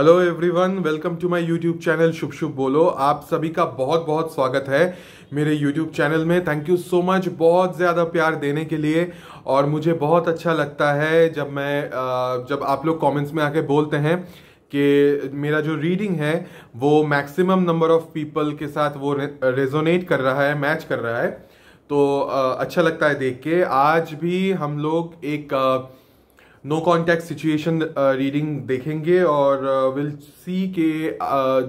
Hello everyone welcome to my YouTube channel शुभ शुभ बोलो आप सभी का बहुत बहुत स्वागत है मेरे यूट्यूब चैनल में थैंक यू सो मच बहुत ज़्यादा प्यार देने के लिए और मुझे बहुत अच्छा लगता है जब मैं जब आप लोग कमेंट्स में आके बोलते हैं कि मेरा जो रीडिंग है वो मैक्सिमम नंबर ऑफ पीपल के साथ वो रेजोनेट कर रहा है मैच कर रहा है तो अच्छा लगता है देख के आज भी हम लोग एक नो कॉन्टैक्ट सिचुएशन रीडिंग देखेंगे और विल सी के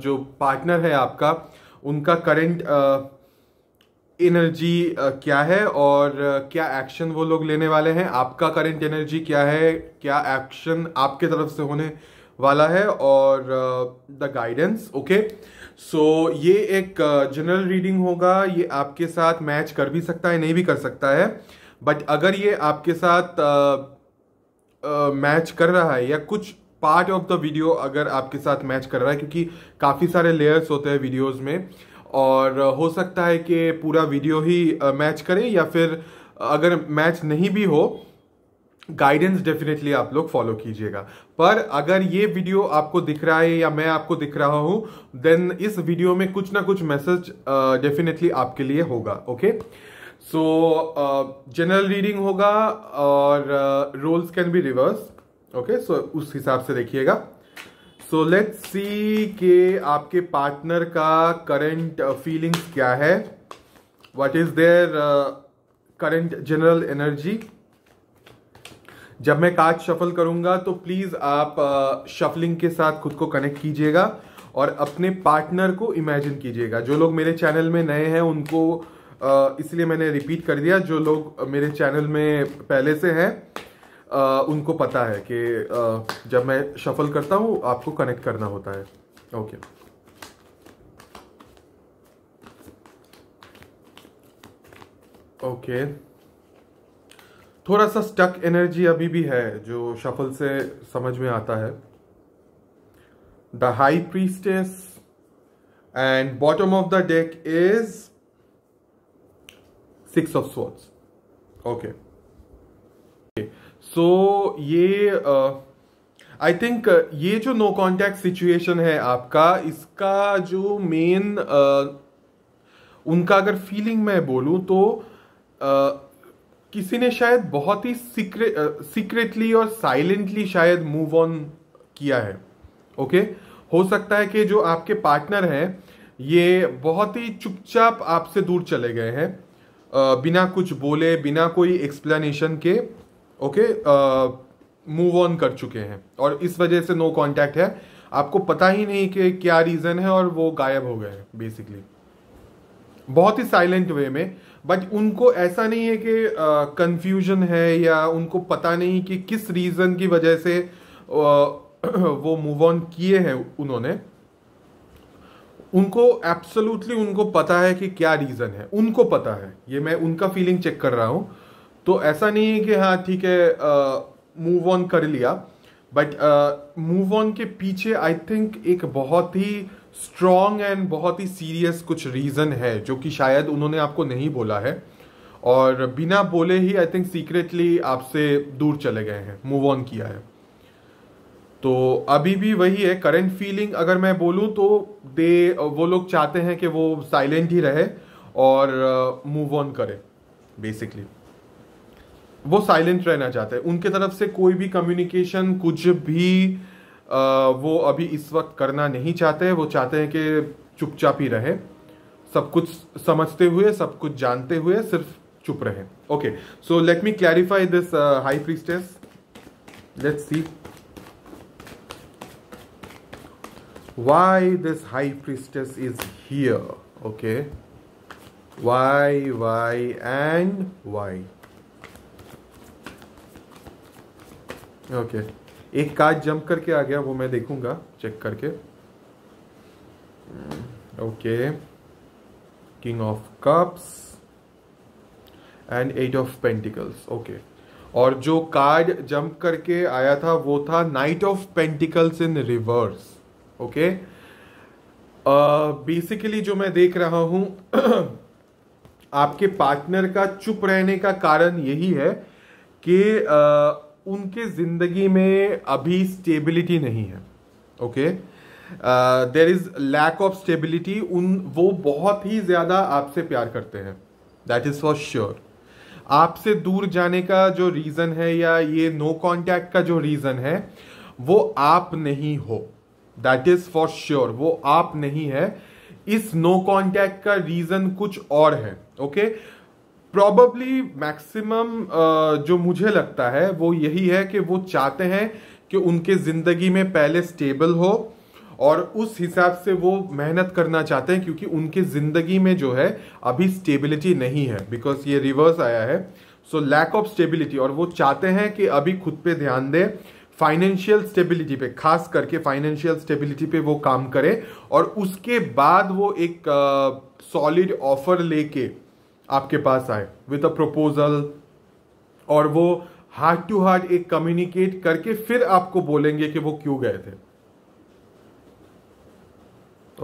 जो पार्टनर है आपका उनका करंट एनर्जी uh, uh, क्या है और uh, क्या एक्शन वो लोग लेने वाले हैं आपका करंट एनर्जी क्या है क्या एक्शन आपके तरफ से होने वाला है और द गाइडेंस ओके सो ये एक जनरल uh, रीडिंग होगा ये आपके साथ मैच कर भी सकता है नहीं भी कर सकता है बट अगर ये आपके साथ uh, मैच कर रहा है या कुछ पार्ट ऑफ द वीडियो अगर आपके साथ मैच कर रहा है क्योंकि काफ़ी सारे लेयर्स होते हैं वीडियोस में और हो सकता है कि पूरा वीडियो ही मैच करे या फिर अगर मैच नहीं भी हो गाइडेंस डेफिनेटली आप लोग फॉलो कीजिएगा पर अगर ये वीडियो आपको दिख रहा है या मैं आपको दिख रहा हूँ देन इस वीडियो में कुछ ना कुछ मैसेज डेफिनेटली आपके लिए होगा okay okay? So general reading होगा और roles can be reverse okay so उस हिसाब से देखिएगा सो लेट्स सी के आपके पार्टनर का करंट फीलिंग्स uh, क्या है what is their current general energy जब मैं कार्ड शफल करूंगा तो प्लीज़ आप शफलिंग uh, के साथ खुद को कनेक्ट कीजिएगा और अपने पार्टनर को इमेजिन कीजिएगा जो लोग मेरे चैनल में नए हैं उनको इसलिए मैंने रिपीट कर दिया जो लोग मेरे चैनल में पहले से हैं उनको पता है कि जब मैं शफल करता हूँ आपको कनेक्ट करना होता है ओके ओके थोड़ा सा स्टक एनर्जी अभी भी है जो शफल से समझ में आता है the high priestess and bottom of the deck is six of swords okay so ये आई uh, थिंक uh, ये जो नो कॉन्टैक्ट सिचुएशन है आपका इसका जो मेन uh, उनका अगर फीलिंग मैं बोलूँ तो uh, किसी ने शायद बहुत ही सीक्रेट सीक्रेटली uh, और साइलेंटली शायद मूव ऑन किया है ओके okay? हो सकता है कि जो आपके पार्टनर हैं ये बहुत ही चुपचाप आपसे दूर चले गए हैं बिना कुछ बोले बिना कोई एक्सप्लेनेशन के ओके मूव ऑन कर चुके हैं और इस वजह से नो कांटेक्ट है आपको पता ही नहीं कि क्या रीज़न है और वो गायब हो गए हैं बेसिकली बहुत ही साइलेंट वे में बट उनको ऐसा नहीं है कि कंफ्यूजन uh, है या उनको पता नहीं कि किस रीज़न की वजह से uh, वो मूव ऑन किए हैं उन्होंने उनको एब्सोल्युटली उनको पता है कि क्या रीज़न है उनको पता है ये मैं उनका फीलिंग चेक कर रहा हूँ तो ऐसा नहीं है कि हाँ ठीक है मूव ऑन कर लिया बट मूव ऑन के पीछे आई थिंक एक बहुत ही स्ट्रॉन्ग एंड बहुत ही सीरियस कुछ रीज़न है जो कि शायद उन्होंने आपको नहीं बोला है और बिना बोले ही आई थिंक सीक्रेटली आपसे दूर चले गए हैं मूव ऑन किया है तो अभी भी वही है करेंट फीलिंग अगर मैं बोलूँ तो दे वो लोग चाहते हैं कि वो साइलेंट ही रहे और मूव uh, ऑन करे बेसिकली वो साइलेंट रहना चाहते हैं उनके तरफ से कोई भी कम्युनिकेशन कुछ भी आ, uh, वो अभी इस वक्त करना नहीं चाहते हैं वो चाहते हैं कि चुपचाप ही रहे सब कुछ समझते हुए सब कुछ जानते हुए सिर्फ चुप रहे okay so let me clarify this high priestess let's see why this high priestess is here okay why why and why okay okay. एक कार्ड जंप करके आ गया वो मैं देखूंगा चेक करके okay king of cups and eight of pentacles okay और जो कार्ड जंप करके आया था वो था knight of pentacles in reverse okay basically uh, जो मैं देख रहा हूं आपके पार्टनर का चुप रहने का कारण यही है कि uh, उनके जिंदगी में अभी स्टेबिलिटी नहीं है okay there is lack of stability उन वो बहुत ही ज्यादा आपसे प्यार करते हैं दैट इज फॉर श्योर आपसे दूर जाने का जो रीज़न है या ये नो no कॉन्टैक्ट का जो रीज़न है वो आप नहीं हो दैट इज फॉर श्योर वो आप नहीं है इस नो no कॉन्टैक्ट का रीजन कुछ और है ओके प्रॉबली मैक्सिमम जो मुझे लगता है वो यही है कि वो चाहते हैं कि उनके ज़िंदगी में पहले स्टेबल हो और उस हिसाब से वो मेहनत करना चाहते हैं क्योंकि उनके ज़िंदगी में जो है अभी स्टेबिलिटी नहीं है बिकॉज ये रिवर्स आया है सो लैक ऑफ स्टेबिलिटी और वो चाहते हैं कि अभी खुद पे ध्यान दें फाइनेंशियल स्टेबिलिटी पे खास करके फाइनेंशियल स्टेबिलिटी पे वो काम करे और उसके बाद वो एक सॉलिड ऑफर लेके आपके पास आए विद अ प्रपोजल और वो हार्ट टू हार्ट एक कम्युनिकेट करके फिर आपको बोलेंगे कि वो क्यों गए थे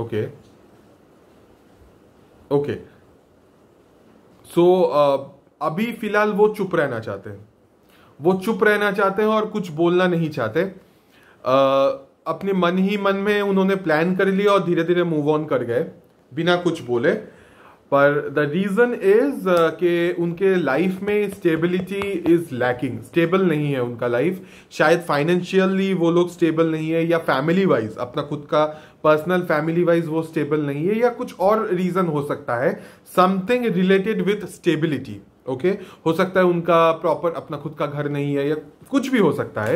ओके ओके सो अभी फिलहाल वो चुप रहना चाहते हैं वो चुप रहना चाहते हैं और कुछ बोलना नहीं चाहते आ, अपने मन ही मन में उन्होंने प्लान कर लिया और धीरे धीरे मूव ऑन कर गए बिना कुछ बोले पर द रीज़न इज के उनके लाइफ में स्टेबिलिटी इज़ लैकिंग स्टेबल नहीं है उनका लाइफ शायद फाइनेंशियली वो लोग स्टेबल नहीं है या फैमिली वाइज अपना खुद का पर्सनल फैमिली वाइज वो स्टेबल नहीं है या कुछ और रीज़न हो सकता है something related with stability okay okay? हो सकता है उनका प्रॉपर अपना खुद का घर नहीं है या कुछ भी हो सकता है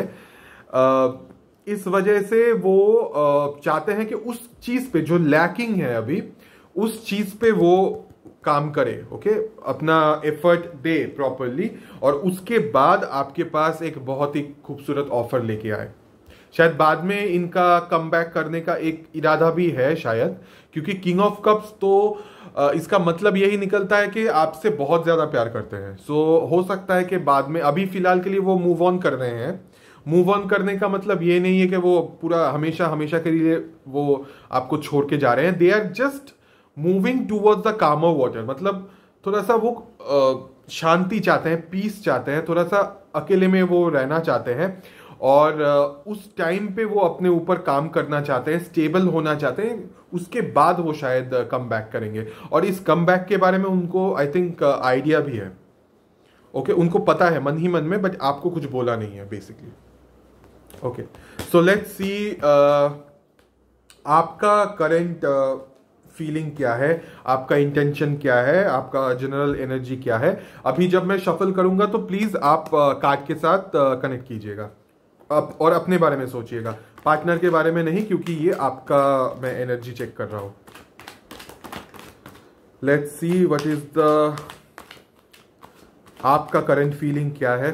इस वजह से वो चाहते हैं कि उस चीज़ पे जो लैकिंग है अभी उस चीज़ पे वो काम करे ओके okay? अपना एफर्ट दे प्रॉपरली और उसके बाद आपके पास एक बहुत ही खूबसूरत ऑफर लेके आए शायद बाद में इनका कम करने का एक इरादा भी है शायद क्योंकि किंग ऑफ कप्स तो इसका मतलब यही निकलता है कि आपसे बहुत ज़्यादा प्यार करते हैं सो so, हो सकता है कि बाद में अभी फ़िलहाल के लिए वो मूव ऑन कर रहे हैं मूव ऑन करने का मतलब ये नहीं है कि वो पूरा हमेशा हमेशा के लिए वो आपको छोड़ के जा रहे हैं they are just moving towards the calmer water मतलब थोड़ा सा वो शांति चाहते हैं पीस चाहते हैं थोड़ा सा अकेले में वो रहना चाहते हैं और उस टाइम पे वो अपने ऊपर काम करना चाहते हैं स्टेबल होना चाहते हैं उसके बाद वो शायद कम बैक करेंगे और इस कम बैक के बारे में उनको आई थिंक आइडिया भी है ओके okay, उनको पता है मन ही मन में बट आपको कुछ बोला नहीं है basically okay so let's see आपका करेंट फीलिंग क्या है आपका इंटेंशन क्या है आपका जनरल एनर्जी क्या है अभी जब मैं शफल करूंगा तो प्लीज़ आप कार्ड के साथ कनेक्ट कीजिएगा अब और अपने बारे में सोचिएगा पार्टनर के बारे में नहीं क्योंकि ये आपका मैं एनर्जी चेक कर रहा हूं let's see what is the आपका करंट फीलिंग क्या है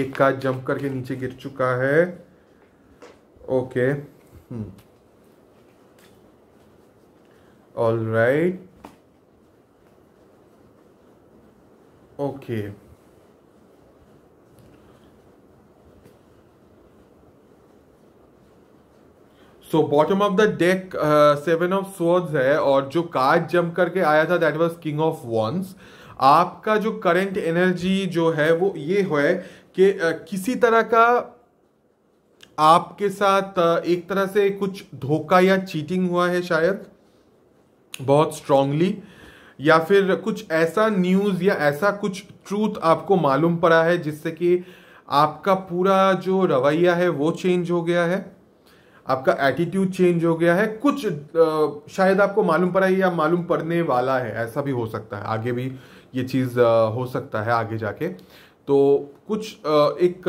एक का जंप करके नीचे गिर चुका है okay all right okay so bottom of the deck seven of swords है और जो कार्ड जम करके आया था that was king of wands आपका जो करंट एनर्जी जो है वो ये है कि uh, किसी तरह का आपके साथ uh, एक तरह से कुछ धोखा या चीटिंग हुआ है शायद बहुत स्ट्रांगली या फिर कुछ ऐसा न्यूज़ या ऐसा कुछ ट्रूथ आपको मालूम पड़ा है जिससे कि आपका पूरा जो रवैया है वो चेंज हो गया है आपका एटीट्यूड चेंज हो गया है कुछ शायद आपको मालूम पड़ा है या मालूम पड़ने वाला है ऐसा भी हो सकता है आगे भी ये चीज़ हो सकता है आगे जाके तो कुछ एक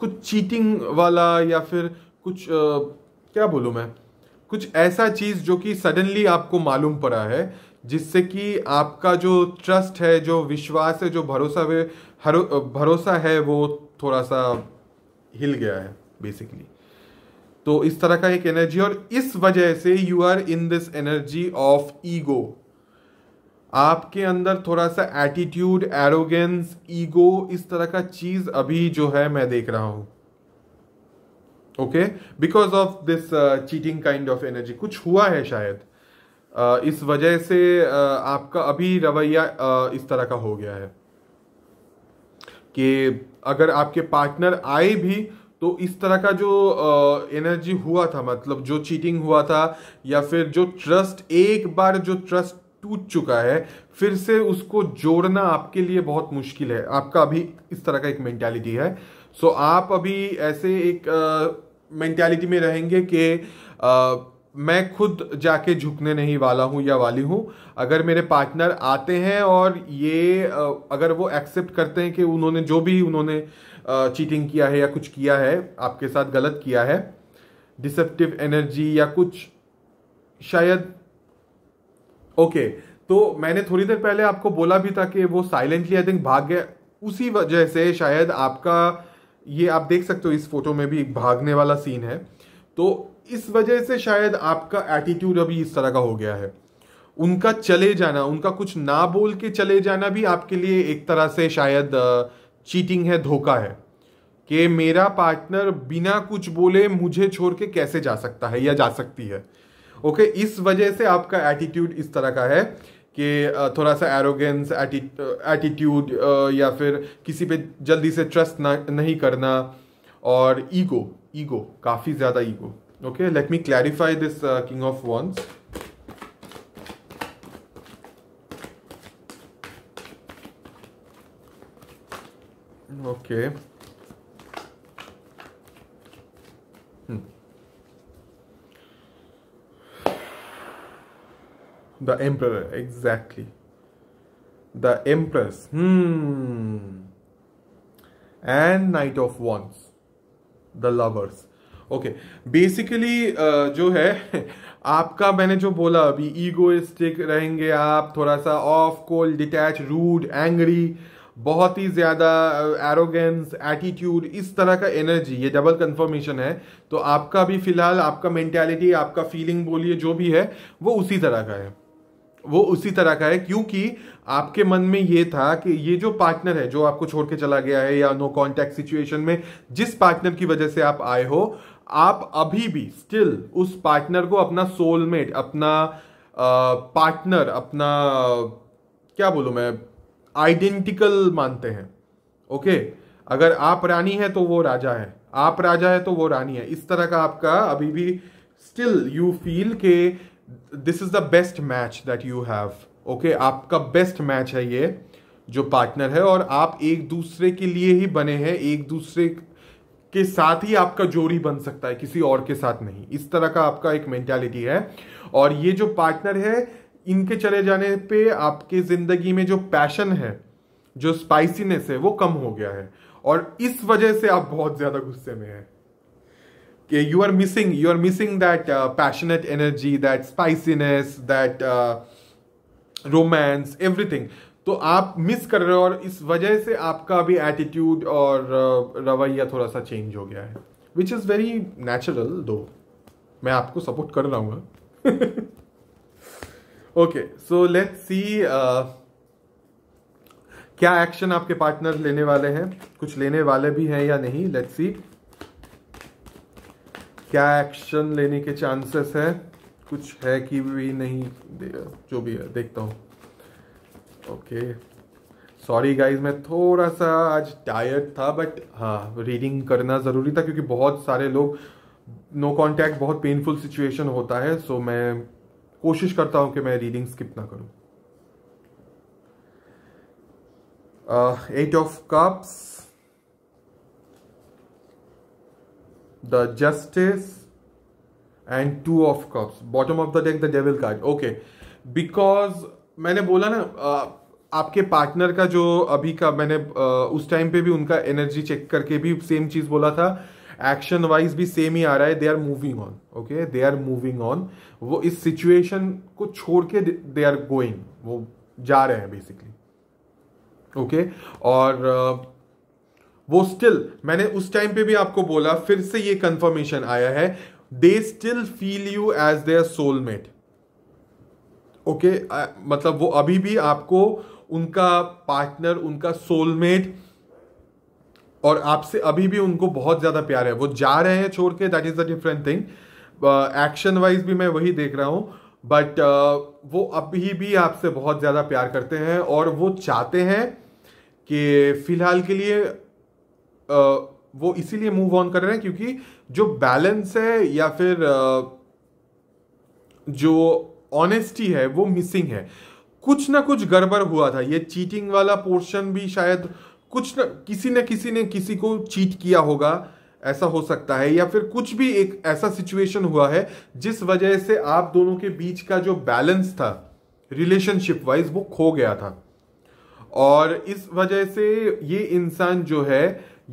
कुछ चीटिंग वाला या फिर कुछ क्या बोलूँ मैं कुछ ऐसा चीज़ जो कि सडनली आपको मालूम पड़ा है जिससे कि आपका जो ट्रस्ट है जो विश्वास है जो भरोसा भरोसा है वो थोड़ा सा हिल गया है बेसिकली तो इस तरह का एक एनर्जी और इस वजह से you are in this energy of ego आपके अंदर थोड़ा सा एटीट्यूड एरोगेंस ईगो इस तरह का चीज अभी जो है मैं देख रहा हूं okay because of this cheating kind of energy कुछ हुआ है शायद uh, इस वजह से uh, आपका अभी रवैया uh, इस तरह का हो गया है कि अगर आपके पार्टनर आए भी तो इस तरह का जो एनर्जी हुआ था मतलब जो चीटिंग हुआ था या फिर जो ट्रस्ट एक बार जो ट्रस्ट टूट चुका है फिर से उसको जोड़ना आपके लिए बहुत मुश्किल है आपका अभी इस तरह का एक मेंटालिटी है सो so, आप अभी ऐसे एक मेंटालिटी में रहेंगे कि मैं खुद जाके झुकने नहीं वाला हूँ या वाली हूँ अगर मेरे पार्टनर आते हैं और ये अगर वो एक्सेप्ट करते हैं कि उन्होंने जो भी उन्होंने चीटिंग किया है या कुछ किया है आपके साथ गलत किया है डिसेप्टिव एनर्जी या कुछ शायद ओके okay, तो मैंने थोड़ी देर पहले आपको बोला भी था कि वो साइलेंटली आई थिंक भाग गया उसी वजह से शायद आपका ये आप देख सकते हो इस फोटो में भी भागने वाला सीन है तो इस वजह से शायद आपका एटीट्यूड अभी इस तरह का हो गया है उनका चले जाना उनका कुछ ना बोल के चले जाना भी आपके लिए एक तरह से शायद चीटिंग है धोखा है कि मेरा पार्टनर बिना कुछ बोले मुझे छोड़ के कैसे जा सकता है या जा सकती है ओके इस वजह से आपका एटीट्यूड इस तरह का है कि थोड़ा सा एरोगेंस एटीट्यूड या फिर किसी पे जल्दी से ट्रस्ट नहीं करना और ईगो ईगो काफ़ी ज़्यादा ego okay let me clarify this king of wands okay hmm. the emperor exactly the empress hmm and knight of wands the lovers okay basically uh, जो है आपका मैंने जो बोला अभी ईगोइस्टिक रहेंगे आप थोड़ा सा off cold detach rude angry बहुत ही ज़्यादा एरोगेंस एटीट्यूड इस तरह का एनर्जी ये डबल कंफर्मेशन है तो आपका भी फिलहाल आपका मेंटेलिटी आपका फीलिंग बोलिए जो भी है वो उसी तरह का है वो उसी तरह का है क्योंकि आपके मन में ये था कि ये जो पार्टनर है जो आपको छोड़ के चला गया है या नो कॉन्टैक्ट सिचुएशन में जिस पार्टनर की वजह से आप आए हो आप अभी भी स्टिल उस पार्टनर को अपना सोलमेट अपना पार्टनर अपना क्या बोलूँ मैं आइडेंटिकल मानते हैं ओके अगर आप रानी है तो वो राजा है आप राजा है तो वो रानी है इस तरह का आपका अभी भी स्टिल यू फील के this is the best match that you have okay आपका बेस्ट मैच है ये जो पार्टनर है और आप एक दूसरे के लिए ही बने हैं एक दूसरे के साथ ही आपका जोड़ी बन सकता है किसी और के साथ नहीं इस तरह का आपका एक मेंटालिटी है और ये जो पार्टनर है इनके चले जाने पे आपके ज़िंदगी में जो पैशन है जो स्पाइसीनेस है वो कम हो गया है और इस वजह से आप बहुत ज़्यादा गुस्से में हैं कि you are missing you are missing that passionate energy that spiciness that romance everything तो आप मिस कर रहे हो और इस वजह से आपका भी एटीट्यूड और uh, रवैया थोड़ा सा चेंज हो गया है विच इज़ वेरी नेचुरल दो मैं आपको सपोर्ट कर रहा हूँ ओके सो लेट सी क्या एक्शन आपके पार्टनर लेने वाले हैं कुछ लेने वाले भी हैं या नहीं लेट सी क्या एक्शन लेने के चांसेस है कुछ है कि भी नहीं जो भी है देखता हूं ओके सॉरी गाइज मैं थोड़ा सा आज टायर्ड था बट हाँ रीडिंग करना ज़रूरी था क्योंकि बहुत सारे लोग नो no कॉन्टैक्ट बहुत पेनफुल सिचुएशन होता है सो मैं कोशिश करता हूं कि मैं रीडिंग स्किप ना करूं eight of cups the justice and two of cups bottom of the deck the devil card okay because मैंने बोला ना आपके पार्टनर का जो अभी का मैंने उस टाइम पे भी उनका एनर्जी चेक करके भी सेम चीज़ बोला था एक्शन वाइज भी सेम ही आ रहा है they are moving on okay they are moving on वो इस सिचुएशन को छोड़ के दे आर गोइंग वो जा रहे हैं बेसिकली ओके okay? और uh, वो स्टिल मैंने उस टाइम पे भी आपको बोला फिर से ये कंफर्मेशन आया है they still feel you as their soulmate okay मतलब वो अभी भी आपको उनका पार्टनर उनका सोलमेट और आपसे अभी भी उनको बहुत ज़्यादा प्यार है वो जा रहे हैं छोड़ के that is a different thing action wise भी मैं वही देख रहा हूँ बट uh, वो अभी भी आपसे बहुत ज़्यादा प्यार करते हैं और वो चाहते हैं कि फ़िलहाल के लिए uh, वो इसीलिए मूव ऑन कर रहे हैं क्योंकि जो बैलेंस है या फिर uh, जो ऑनेस्टी है वो मिसिंग है कुछ ना कुछ गड़बड़ हुआ था ये चीटिंग वाला पोर्शन भी शायद कुछ न किसी न किसी ने किसी को चीट किया होगा ऐसा हो सकता है या फिर कुछ भी एक ऐसा सिचुएशन हुआ है जिस वजह से आप दोनों के बीच का जो बैलेंस था रिलेशनशिप वाइज वो खो गया था और इस वजह से ये इंसान जो है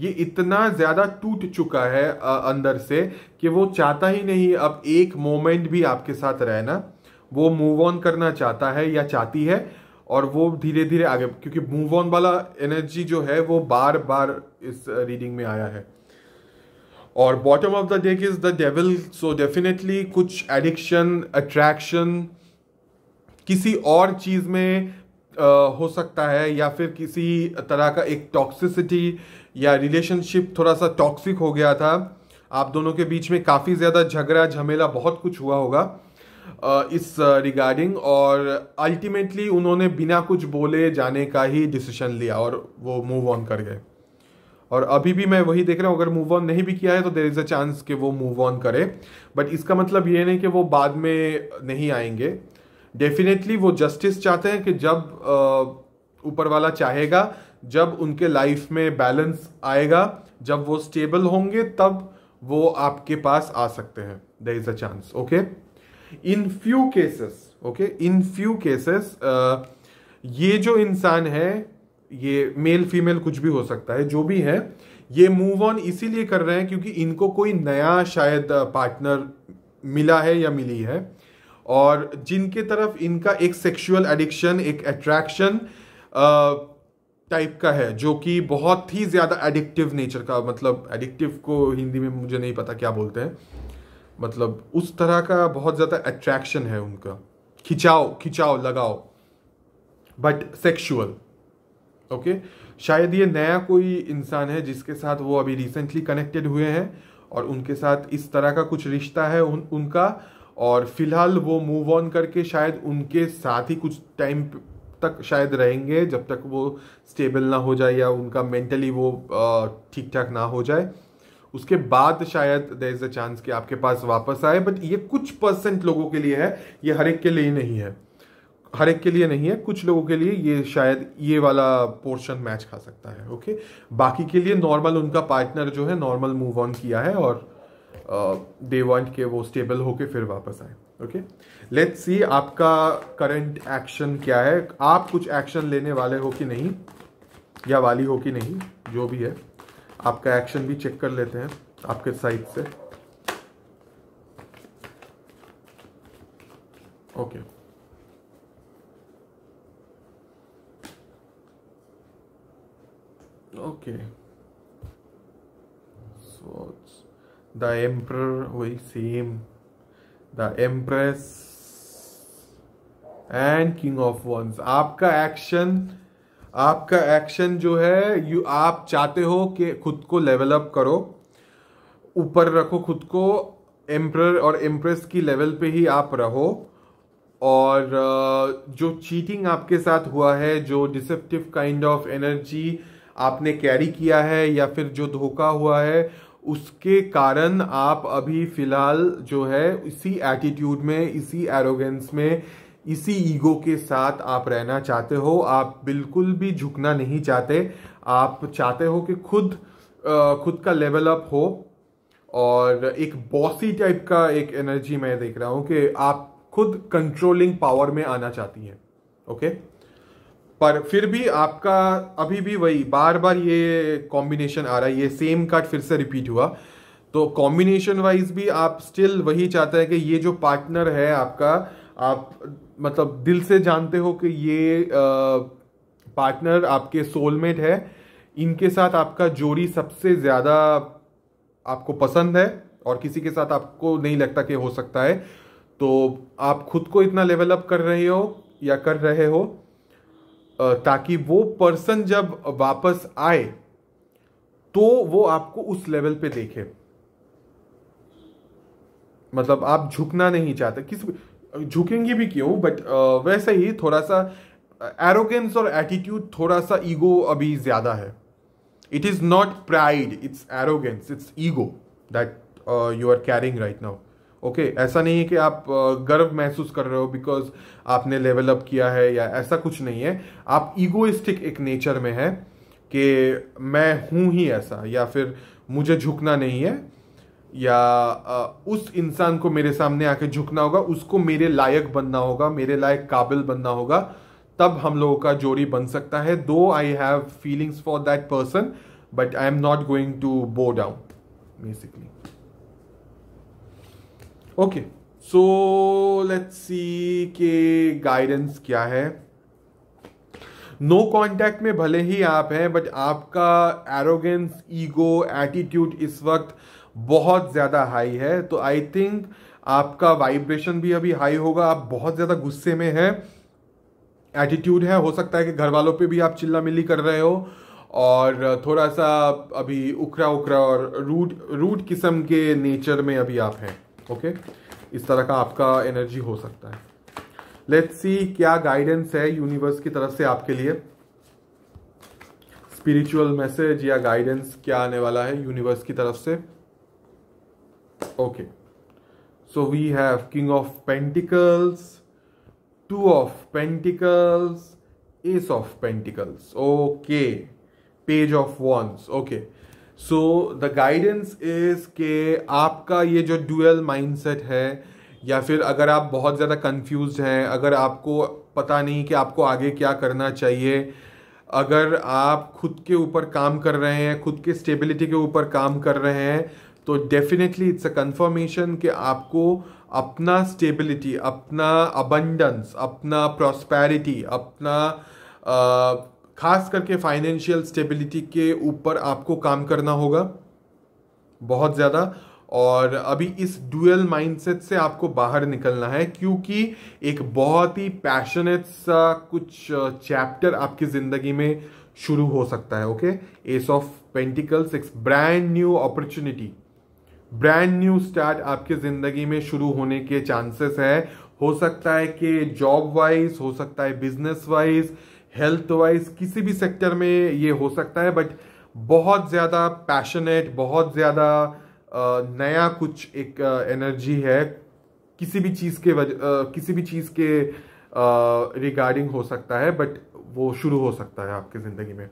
ये इतना ज़्यादा टूट चुका है अंदर से कि वो चाहता ही नहीं अब एक मोमेंट भी आपके साथ रहना वो मूव ऑन करना चाहता है या चाहती है और वो धीरे धीरे आगे क्योंकि मूव ऑन वाला एनर्जी जो है वो बार बार इस रीडिंग uh, में आया है और bottom of the deck is the devil so definitely कुछ एडिक्शन अट्रैक्शन किसी और चीज़ में आ, uh, हो सकता है या फिर किसी तरह का एक टॉक्सिसिटी या रिलेशनशिप थोड़ा सा टॉक्सिक हो गया था आप दोनों के बीच में काफ़ी ज़्यादा झगड़ा झमेला बहुत कुछ हुआ होगा इस रिगार्डिंग और अल्टीमेटली उन्होंने बिना कुछ बोले जाने का ही डिसीजन लिया और वो मूव ऑन कर गए और अभी भी मैं वही देख रहा हूँ अगर मूव ऑन नहीं भी किया है तो देर इज़ अ चांस कि वो मूव ऑन करे बट इसका मतलब ये नहीं कि वो बाद में नहीं आएंगे डेफिनेटली वो जस्टिस चाहते हैं कि जब ऊपर वाला चाहेगा जब उनके लाइफ में बैलेंस आएगा जब वो स्टेबल होंगे तब वो आपके पास आ सकते हैं there is a chance okay in few cases okay in few cases uh, ये जो इंसान है ये मेल फीमेल कुछ भी हो सकता है जो भी है ये मूव ऑन इसीलिए कर रहे हैं क्योंकि इनको कोई नया शायद पार्टनर uh, मिला है या मिली है और जिनके तरफ इनका एक सेक्सुअल एडिक्शन एक अट्रैक्शन टाइप uh, का है जो कि बहुत ही ज़्यादा एडिक्टिव नेचर का मतलब एडिक्टिव को हिंदी में मुझे नहीं पता क्या बोलते हैं मतलब उस तरह का बहुत ज़्यादा अट्रैक्शन है उनका खिंचाओ खिंचाओ लगाओ बट सेक्शुअल ओके शायद ये नया कोई इंसान है जिसके साथ वो अभी रिसेंटली कनेक्टेड हुए हैं और उनके साथ इस तरह का कुछ रिश्ता है उन उनका और फिलहाल वो मूव ऑन करके शायद उनके साथ ही कुछ टाइम तक शायद रहेंगे जब तक वो स्टेबल ना हो जाए या उनका मेंटली वो ठीक ठाक ना हो जाए उसके बाद शायद देर इज अ चांस कि आपके पास वापस आए बट ये कुछ परसेंट लोगों के लिए है ये हर एक के लिए नहीं है हर एक के लिए नहीं है कुछ लोगों के लिए ये शायद ये वाला पोर्शन मैच खा सकता है ओके बाकी के लिए नॉर्मल उनका पार्टनर जो है नॉर्मल मूव ऑन किया है और दे uh, वांट के वो स्टेबल होके फिर वापस आए ओके लेट्स सी आपका करंट एक्शन क्या है आप कुछ एक्शन लेने वाले हो कि नहीं या वाली हो कि नहीं जो भी है आपका एक्शन भी चेक कर लेते हैं आपके साइड से ओके ओके द एम्प्रर वही same the empress and king of wands आपका एक्शन आपका एक्शन जो है यू आप चाहते हो कि खुद को लेवल अप करो ऊपर रखो खुद को एम्प्रर और एम्प्रेस की लेवल पे ही आप रहो और uh, जो चीटिंग आपके साथ हुआ है जो डिसेप्टिव काइंड ऑफ एनर्जी आपने कैरी किया है या फिर जो धोखा हुआ है उसके कारण आप अभी फिलहाल जो है इसी एटीट्यूड में इसी एरोगेंस में इसी ईगो के साथ आप रहना चाहते हो आप बिल्कुल भी झुकना नहीं चाहते आप चाहते हो कि खुद खुद का लेवल अप हो और एक बॉसी टाइप का एक एनर्जी मैं देख रहा हूं कि आप खुद कंट्रोलिंग पावर में आना चाहती हैं ओके पर फिर भी आपका अभी भी वही बार बार ये कॉम्बिनेशन आ रहा है ये सेम कार्ड फिर से रिपीट हुआ तो कॉम्बिनेशन वाइज भी आप स्टिल वही चाहते हैं कि ये जो पार्टनर है आपका आप मतलब दिल से जानते हो कि ये पार्टनर आपके सोलमेट है इनके साथ आपका जोड़ी सबसे ज़्यादा आपको पसंद है और किसी के साथ आपको नहीं लगता कि हो सकता है तो आप खुद को इतना लेवल अप कर रहे हो या कर रहे हो ताकि वो पर्सन जब वापस आए तो वो आपको उस लेवल पे देखे मतलब आप झुकना नहीं चाहते किस झुकेंगे भी क्यों बट uh, वैसे ही थोड़ा सा एरोगेंस और एटीट्यूड थोड़ा सा ईगो अभी ज़्यादा है it is not pride it's arrogance it's ego that you are carrying right now okay ऐसा नहीं है कि आप uh, गर्व महसूस कर रहे हो बिकॉज आपने लेवल अप किया है या ऐसा कुछ नहीं है आप ईगोइस्टिक एक नेचर में है कि मैं हूँ ही ऐसा या फिर मुझे झुकना नहीं है या उस इंसान को मेरे सामने आके झुकना होगा उसको मेरे लायक बनना होगा मेरे लायक काबिल बनना होगा तब हम लोगों का जोड़ी बन सकता है though I have feelings for that person but I am not going to bow down basically okay so let's see के गाइडेंस क्या है नो no कांटेक्ट में भले ही आप हैं बट आपका एरोगेंस ईगो एटीट्यूड इस वक्त बहुत ज़्यादा हाई है तो आई थिंक आपका वाइब्रेशन भी अभी हाई होगा आप बहुत ज़्यादा गुस्से में हैं एटीट्यूड है हो सकता है कि घर वालों पर भी आप चिल्ला मिल्ली कर रहे हो और थोड़ा सा अभी उखरा उखरा और रूट रूट किस्म के नेचर में अभी आप हैं ओके इस तरह का आपका एनर्जी हो सकता है लेट्स सी क्या गाइडेंस है यूनिवर्स की तरफ से आपके लिए स्पिरिचुअल मैसेज या गाइडेंस क्या आने वाला है यूनिवर्स की तरफ से Okay. So we have King of Pentacles, Two of Pentacles, Ace of Pentacles. Okay. Page of Wands. Okay. So the guidance is के आपका ये जो डुअल माइंडसेट है या फिर अगर आप बहुत ज़्यादा कंफ्यूज हैं अगर आपको पता नहीं कि आपको आगे क्या करना चाहिए अगर आप खुद के ऊपर काम कर रहे हैं खुद के स्टेबिलिटी के ऊपर काम कर रहे हैं तो डेफिनेटली इट्स अ कन्फर्मेशन कि आपको अपना स्टेबिलिटी अपना अबंडेंस अपना प्रॉस्पैरिटी अपना आ, खास करके फाइनेंशियल स्टेबिलिटी के ऊपर आपको काम करना होगा बहुत ज़्यादा और अभी इस डुअल माइंडसेट से आपको बाहर निकलना है क्योंकि एक बहुत ही पैशनेट सा कुछ चैप्टर आपकी ज़िंदगी में शुरू हो सकता है ओके एस ऑफ पेंटिकल्स एक brand new opportunity brand new start आपके ज़िंदगी में शुरू होने के चांसेस है हो सकता है कि जॉब वाइज हो सकता है बिजनेस वाइज हेल्थ वाइज किसी भी सेक्टर में ये हो सकता है बट बहुत ज़्यादा पैशनेट बहुत ज़्यादा नया कुछ एक एनर्जी है किसी भी चीज़ के वज किसी भी चीज़ के रिगार्डिंग हो सकता है बट वो शुरू हो सकता है आपकी ज़िंदगी में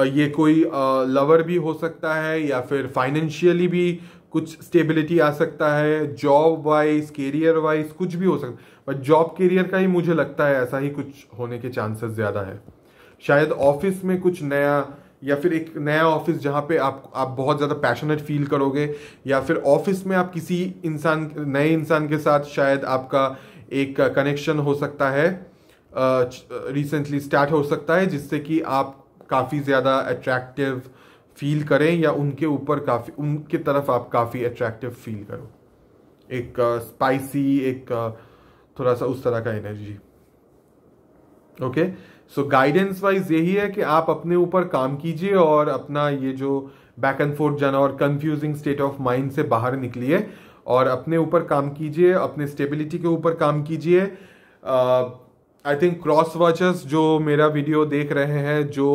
ये कोई लवर भी हो सकता है या फिर फाइनेंशियली भी कुछ स्टेबिलिटी आ सकता है जॉब वाइज करियर वाइज कुछ भी हो सकता बट जॉब करियर का ही मुझे लगता है ऐसा ही कुछ होने के चांसेस ज़्यादा है शायद ऑफिस में कुछ नया या फिर एक नया ऑफिस जहाँ पे आप आप बहुत ज़्यादा पैशनेट फील करोगे या फिर ऑफिस में आप किसी इंसान नए इंसान के साथ शायद आपका एक कनेक्शन हो सकता है रिसेंटली uh, स्टार्ट हो सकता है जिससे कि आप काफ़ी ज़्यादा अट्रैक्टिव फील करें या उनके ऊपर काफ़ी उनके तरफ आप काफ़ी अट्रैक्टिव फील करो एक स्पाइसी uh, एक uh, थोड़ा सा उस तरह का energy okay so guidance wise यही है कि आप अपने ऊपर काम कीजिए और अपना ये जो बैक एंड फोर्थ जाना और कंफ्यूजिंग स्टेट ऑफ माइंड से बाहर निकलिए और अपने ऊपर काम कीजिए अपने स्टेबिलिटी के ऊपर काम कीजिए uh, I think cross watchers जो मेरा वीडियो देख रहे हैं जो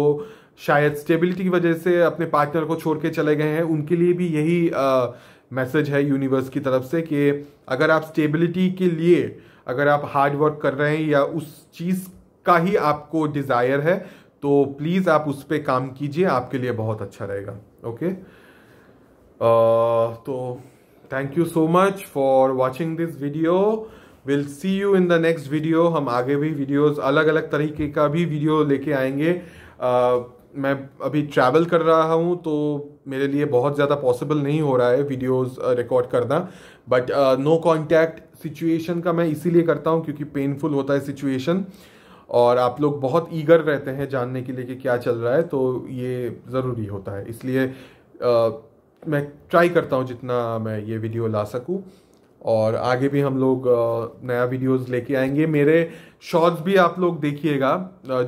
शायद स्टेबिलिटी की वजह से अपने पार्टनर को छोड़ के चले गए हैं उनके लिए भी यही मैसेज है यूनिवर्स की तरफ से कि अगर आप स्टेबिलिटी के लिए अगर आप हार्ड वर्क कर रहे हैं या उस चीज़ का ही आपको डिज़ायर है तो प्लीज़ आप उस पर काम कीजिए आपके लिए बहुत अच्छा रहेगा ओके तो thank you so much for watching this video will see you in the next video हम आगे भी वीडियोस अलग अलग तरीके का भी वीडियो लेके आएंगे uh, मैं अभी ट्रैवल कर रहा हूँ तो मेरे लिए बहुत ज़्यादा पॉसिबल नहीं हो रहा है वीडियोस रिकॉर्ड करना बट नो कांटेक्ट सिचुएशन का मैं इसीलिए करता हूँ क्योंकि पेनफुल होता है सिचुएशन और आप लोग बहुत ईगर रहते हैं जानने के लिए कि क्या चल रहा है तो ये ज़रूरी होता है इसलिए uh, मैं ट्राई करता हूँ जितना मैं ये वीडियो ला सकूँ और आगे भी हम लोग नया वीडियोस लेके आएंगे मेरे शॉर्ट्स भी आप लोग देखिएगा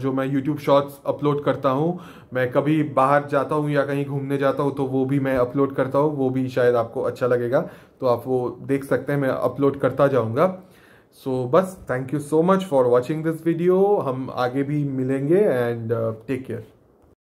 जो मैं यूट्यूब शॉर्ट्स अपलोड करता हूँ मैं कभी बाहर जाता हूँ या कहीं घूमने जाता हूँ तो वो भी मैं अपलोड करता हूँ वो भी शायद आपको अच्छा लगेगा तो आप वो देख सकते हैं मैं अपलोड करता जाऊँगा सो so, बस thank you so much for watching this video हम आगे भी मिलेंगे एंड टेक केयर